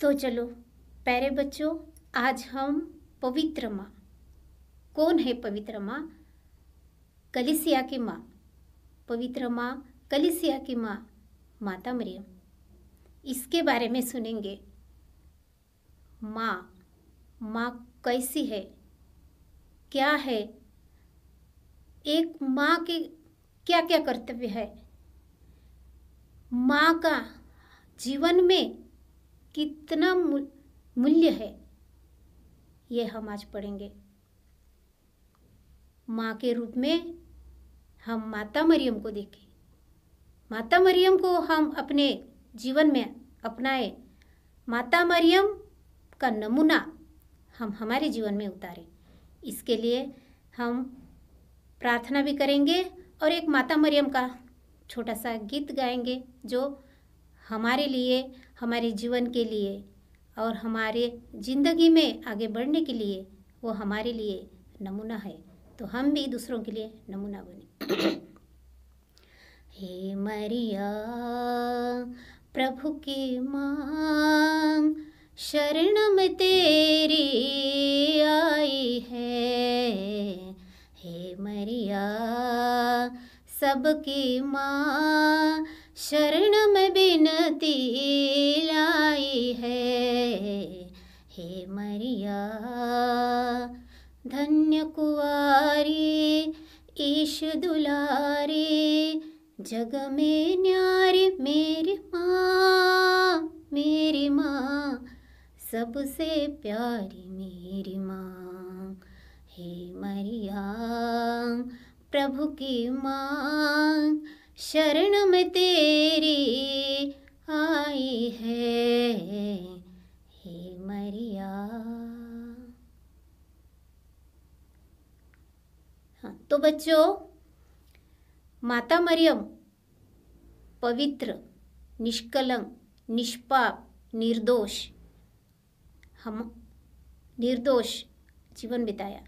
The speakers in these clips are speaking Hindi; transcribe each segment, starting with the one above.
तो चलो प्यारे बच्चों आज हम पवित्र माँ कौन है पवित्र माँ कलिसिया की माँ पवित्र माँ कलिसिया की माँ माता मरियम इसके बारे में सुनेंगे माँ माँ कैसी है क्या है एक माँ के क्या क्या कर्तव्य है माँ का जीवन में कितना मूल्य है ये हम आज पढ़ेंगे माँ के रूप में हम माता मरियम को देखें माता मरियम को हम अपने जीवन में अपनाएं माता मरियम का नमूना हम हमारे जीवन में उतारें इसके लिए हम प्रार्थना भी करेंगे और एक माता मरियम का छोटा सा गीत गाएंगे जो हमारे लिए हमारे जीवन के लिए और हमारे ज़िंदगी में आगे बढ़ने के लिए वो हमारे लिए नमूना है तो हम भी दूसरों के लिए नमूना बने हे मरिया प्रभु की माँ शरण में तेरी आई है हे मरिया सबकी माँ शरण में बिनती लाई है हे मरिया धन्य कुवारी ईश दुलारी जग में न्यारी मेरी माँ मेरी माँ सबसे प्यारी मेरी माँ हे मरिया प्रभु की माँ शरण में तेरी आई है हे मरिया हाँ तो बच्चों माता मरियम पवित्र निष्कलंक निष्पाप निर्दोष हम निर्दोष जीवन बिताया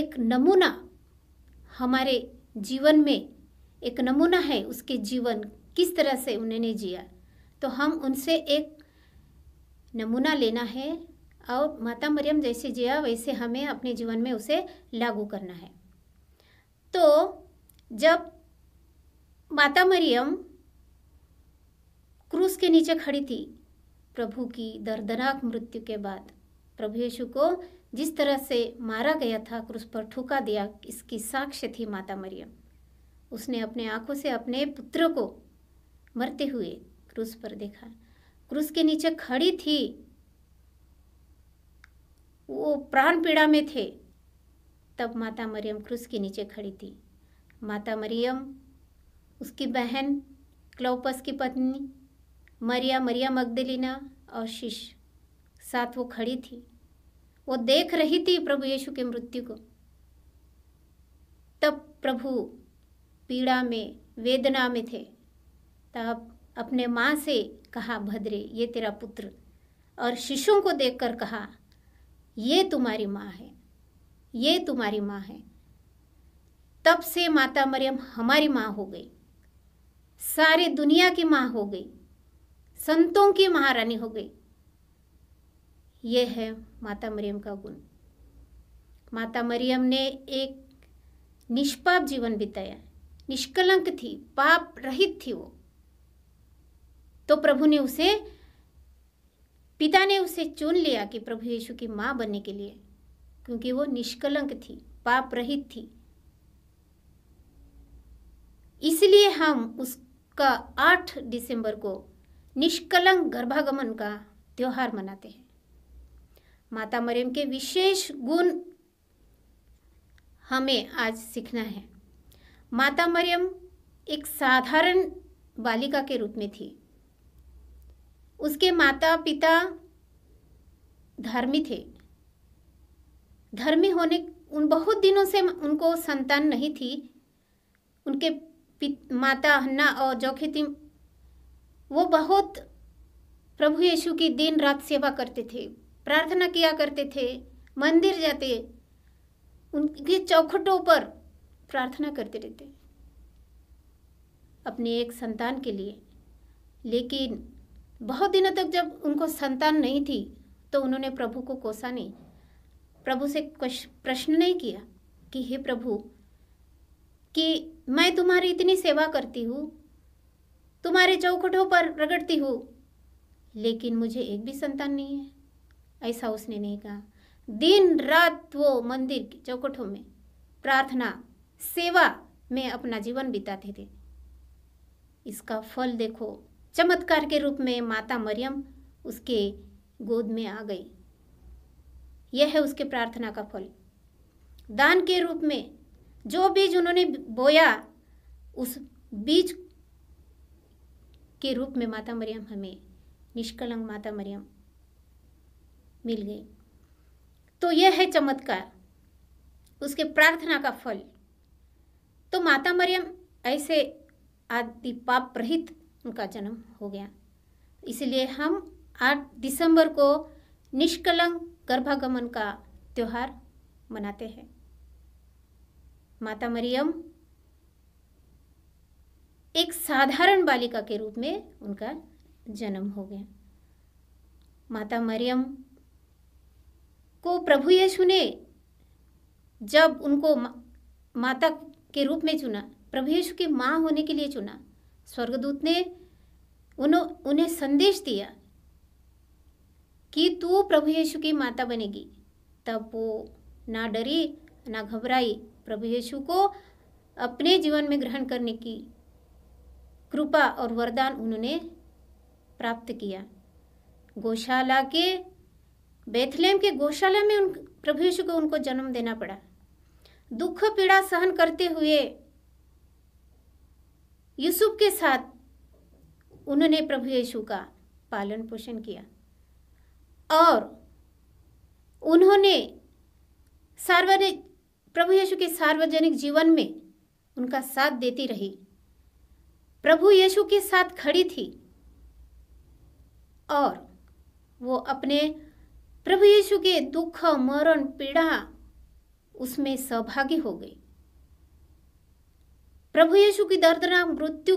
एक नमूना हमारे जीवन में एक नमूना है उसके जीवन किस तरह से उन्होंने जिया तो हम उनसे एक नमूना लेना है और माता मरियम जैसे जिया वैसे हमें अपने जीवन में उसे लागू करना है तो जब माता मरियम क्रूस के नीचे खड़ी थी प्रभु की दर्दनाक मृत्यु के बाद प्रभु यीशु को जिस तरह से मारा गया था क्रूस पर ठुका दिया इसकी साक्ष्य थी माता मरियम उसने अपने आंखों से अपने पुत्र को मरते हुए क्रूस पर देखा क्रूस के नीचे खड़ी थी वो प्राण पीड़ा में थे तब माता मरियम क्रूस के नीचे खड़ी थी माता मरियम उसकी बहन क्लोपस की पत्नी मरिया मरिया मगदलिना और शिश साथ वो खड़ी थी वो देख रही थी प्रभु यीशु के मृत्यु को तब प्रभु पीड़ा में वेदना में थे तब अपने माँ से कहा भद्रे ये तेरा पुत्र और शिशुओं को देखकर कहा ये तुम्हारी माँ है ये तुम्हारी माँ है तब से माता मरियम हमारी माँ हो गई सारी दुनिया की माँ हो गई संतों की महारानी हो गई ये है माता मरियम का गुण माता मरियम ने एक निष्पाप जीवन बिताया निष्कलंक थी पाप रहित थी वो तो प्रभु ने उसे पिता ने उसे चुन लिया कि प्रभु यीशु की माँ बनने के लिए क्योंकि वो निष्कलंक थी पाप रहित थी इसलिए हम उसका 8 दिसंबर को निष्कलंक गर्भागमन का त्यौहार मनाते हैं माता मरियम के विशेष गुण हमें आज सीखना है माता मरियम एक साधारण बालिका के रूप में थी उसके माता पिता धर्मी थे धर्मी होने उन बहुत दिनों से उनको संतान नहीं थी उनके माता हन्ना और जोखेती वो बहुत प्रभु यीशु की दिन रात सेवा करते थे प्रार्थना किया करते थे मंदिर जाते उनके चौखटों पर प्रार्थना करते रहते अपने एक संतान के लिए लेकिन बहुत दिनों तक जब उनको संतान नहीं थी तो उन्होंने प्रभु को कोसा नहीं प्रभु से प्रश्न नहीं किया कि हे प्रभु कि मैं तुम्हारी इतनी सेवा करती हूँ तुम्हारे चौखटों पर रगड़ती हूँ लेकिन मुझे एक भी संतान नहीं है ऐसा उसने नहीं कहा दिन रात वो मंदिर की चौकटों में प्रार्थना सेवा में अपना जीवन बिताते थे इसका फल देखो चमत्कार के रूप में माता मरियम उसके गोद में आ गई यह है उसके प्रार्थना का फल दान के रूप में जो बीज उन्होंने बोया उस बीज के रूप में माता मरियम हमें निष्कलंग माता मरियम मिल गई तो यह है चमत्कार उसके प्रार्थना का फल तो माता मरियम ऐसे आदि पाप रहित उनका जन्म हो गया इसलिए हम 8 दिसंबर को निष्कलंक गर्भागमन का त्यौहार मनाते हैं माता मरियम एक साधारण बालिका के रूप में उनका जन्म हो गया माता मरियम को प्रभु यीशु ने जब उनको माता के रूप में चुना प्रभु यीशु की माँ होने के लिए चुना स्वर्गदूत ने उन्हें संदेश दिया कि तू प्रभु यीशु की माता बनेगी तब वो ना डरी ना घबराई प्रभु यीशु को अपने जीवन में ग्रहण करने की कृपा और वरदान उन्होंने प्राप्त किया गौशाला के बेथलेम के गौशाला में उन प्रभु यीशु को उनको जन्म देना पड़ा दुख पीड़ा सहन करते हुए यूसुफ के साथ उन्होंने प्रभु यीशु का पालन पोषण किया और उन्होंने सार्वजनिक प्रभु यीशु के सार्वजनिक जीवन में उनका साथ देती रही प्रभु यीशु के साथ खड़ी थी और वो अपने प्रभु यीशु के दुख मरण पीड़ा उसमें सहभागी हो गई प्रभु यीशु की दर्दनाक मृत्यु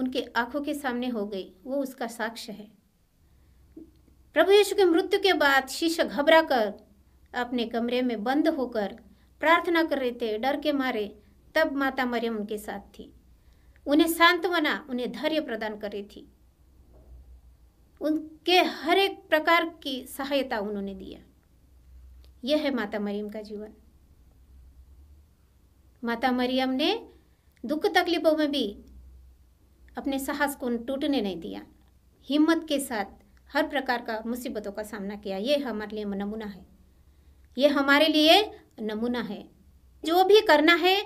उनके आंखों के सामने हो गई वो उसका साक्ष्य है प्रभु यीशु के मृत्यु के बाद शिष्य घबरा कर अपने कमरे में बंद होकर प्रार्थना कर रहे थे डर के मारे तब माता मरियम उनके साथ थी उन्हें सांत्वना उन्हें धैर्य प्रदान कर रही थी उनके हर एक प्रकार की सहायता उन्होंने दिया यह है माता मरियम का जीवन माता मरियम ने दुख तकलीफों में भी अपने साहस को टूटने नहीं दिया हिम्मत के साथ हर प्रकार का मुसीबतों का सामना किया ये हमारे लिए नमूना है ये हमारे लिए नमूना है जो भी करना है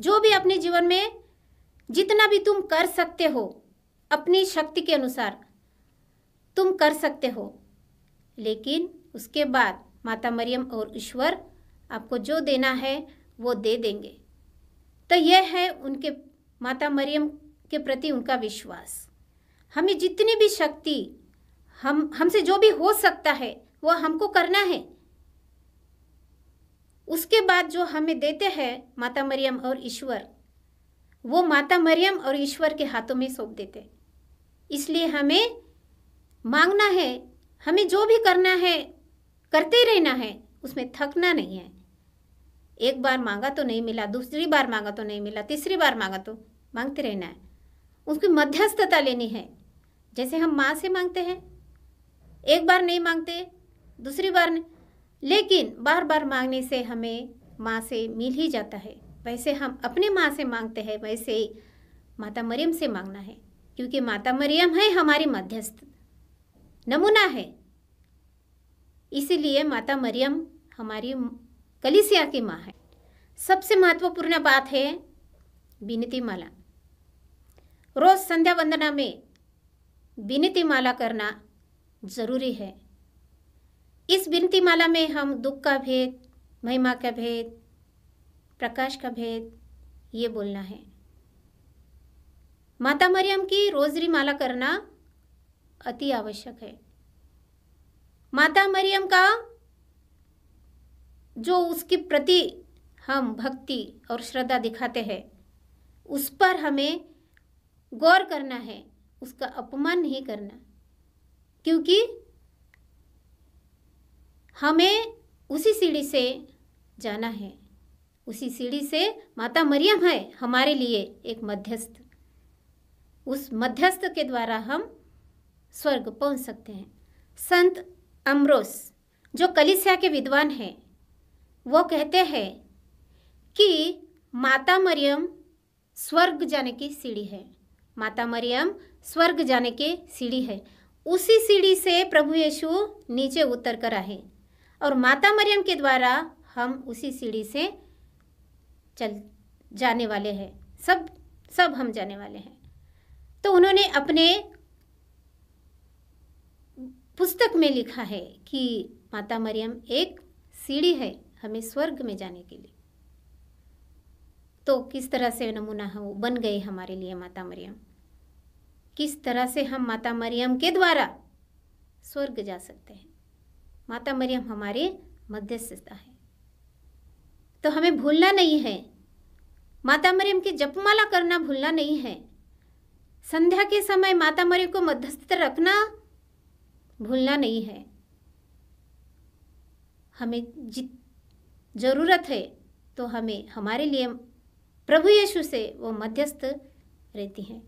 जो भी अपने जीवन में जितना भी तुम कर सकते हो अपनी शक्ति के अनुसार तुम कर सकते हो लेकिन उसके बाद माता मरियम और ईश्वर आपको जो देना है वो दे देंगे तो यह है उनके माता मरियम के प्रति उनका विश्वास हमें जितनी भी शक्ति हम हमसे जो भी हो सकता है वह हमको करना है उसके बाद जो हमें देते हैं माता मरियम और ईश्वर वो माता मरियम और ईश्वर के हाथों में सौंप देते इसलिए हमें मांगना है हमें जो भी करना है करते रहना है उसमें थकना नहीं है एक बार मांगा तो नहीं मिला दूसरी बार मांगा तो नहीं मिला तीसरी बार मांगा तो मांगते रहना है उसकी मध्यस्थता लेनी है जैसे हम माँ से मांगते हैं एक बार नहीं मांगते दूसरी बार नहीं लेकिन बार बार मांगने से हमें माँ से मिल ही जाता है वैसे हम अपने माँ से मांगते हैं वैसे ही माता मरियम से मांगना है क्योंकि माता मरियम है हमारी मध्यस्थ नमूना है इसीलिए माता मरियम हमारी कलिसिया की माँ है सबसे महत्वपूर्ण बात है बिनती माला रोज संध्या वंदना में बिनती माला करना जरूरी है इस विनती माला में हम दुख का भेद महिमा का भेद प्रकाश का भेद ये बोलना है माता मरियम की रोजरी माला करना अति आवश्यक है माता मरियम का जो उसके प्रति हम भक्ति और श्रद्धा दिखाते हैं उस पर हमें गौर करना है उसका अपमान नहीं करना क्योंकि हमें उसी सीढ़ी से जाना है उसी सीढ़ी से माता मरियम है हमारे लिए एक मध्यस्थ उस मध्यस्थ के द्वारा हम स्वर्ग पहुंच सकते हैं संत अमरोस जो कलिसिया के विद्वान हैं वो कहते हैं कि माता मरियम स्वर्ग जाने की सीढ़ी है माता मरियम स्वर्ग जाने की सीढ़ी है उसी सीढ़ी से प्रभु यीशु नीचे उतर कर आए और माता मरियम के द्वारा हम उसी सीढ़ी से चल जाने वाले हैं सब सब हम जाने वाले हैं तो उन्होंने अपने पुस्तक में लिखा है कि माता मरियम एक सीढ़ी है हमें स्वर्ग में जाने के लिए तो किस तरह से नमूना है वो बन गए हमारे लिए माता मरियम किस तरह से हम माता मरियम के द्वारा स्वर्ग जा सकते हैं माता मरियम हमारे मध्यस्थता है तो हमें भूलना नहीं है माता मरियम की जपमाला करना भूलना नहीं है संध्या के समय माता मरियम को मध्यस्थ रखना भूलना नहीं है हमें जित ज़रूरत है तो हमें हमारे लिए प्रभु यीशु से वो मध्यस्थ रहती हैं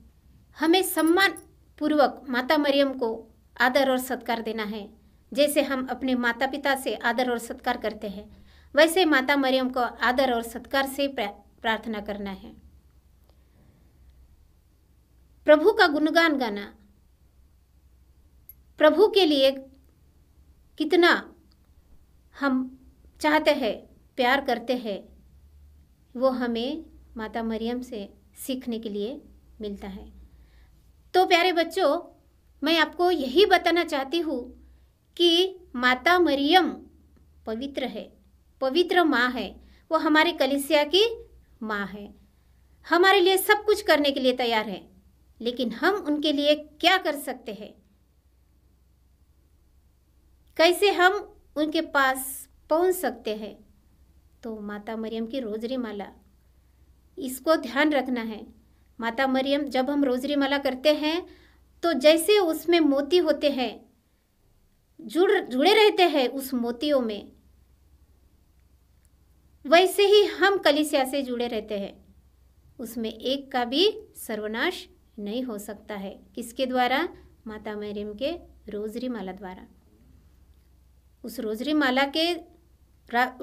हमें सम्मान पूर्वक माता मरियम को आदर और सत्कार देना है जैसे हम अपने माता पिता से आदर और सत्कार करते हैं वैसे माता मरियम को आदर और सत्कार से प्रार्थना करना है प्रभु का गुणगान गाना प्रभु के लिए कितना हम चाहते हैं प्यार करते हैं वो हमें माता मरियम से सीखने के लिए मिलता है तो प्यारे बच्चों मैं आपको यही बताना चाहती हूँ कि माता मरियम पवित्र है पवित्र माँ है वो हमारे कलिसिया की माँ है हमारे लिए सब कुछ करने के लिए तैयार है लेकिन हम उनके लिए क्या कर सकते हैं कैसे हम उनके पास पहुंच सकते हैं तो माता मरियम की रोजरी माला इसको ध्यान रखना है माता मरियम जब हम रोजरी माला करते हैं तो जैसे उसमें मोती होते हैं जुड़ जुड़े रहते हैं उस मोतियों में वैसे ही हम कलिसिया से जुड़े रहते हैं उसमें एक का भी सर्वनाश नहीं हो सकता है किसके द्वारा माता मरियम के रोजरी माला द्वारा उस रोजरी माला के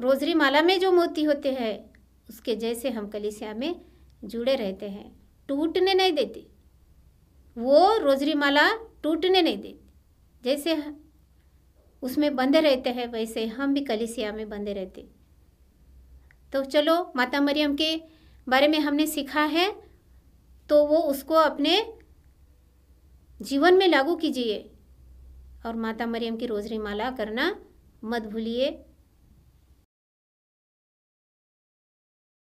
रोजरी माला में जो मोती होते हैं उसके जैसे हम कलिसिया में जुड़े रहते हैं टूटने नहीं देते वो रोजरी माला टूटने नहीं देती जैसे उसमें बंधे रहते हैं वैसे हम भी कलिसिया में बंधे रहते तो चलो माता मरियम के बारे में हमने सीखा है तो वो उसको अपने जीवन में लागू कीजिए और माता मरियम की रोजरी माला करना मत भूलिए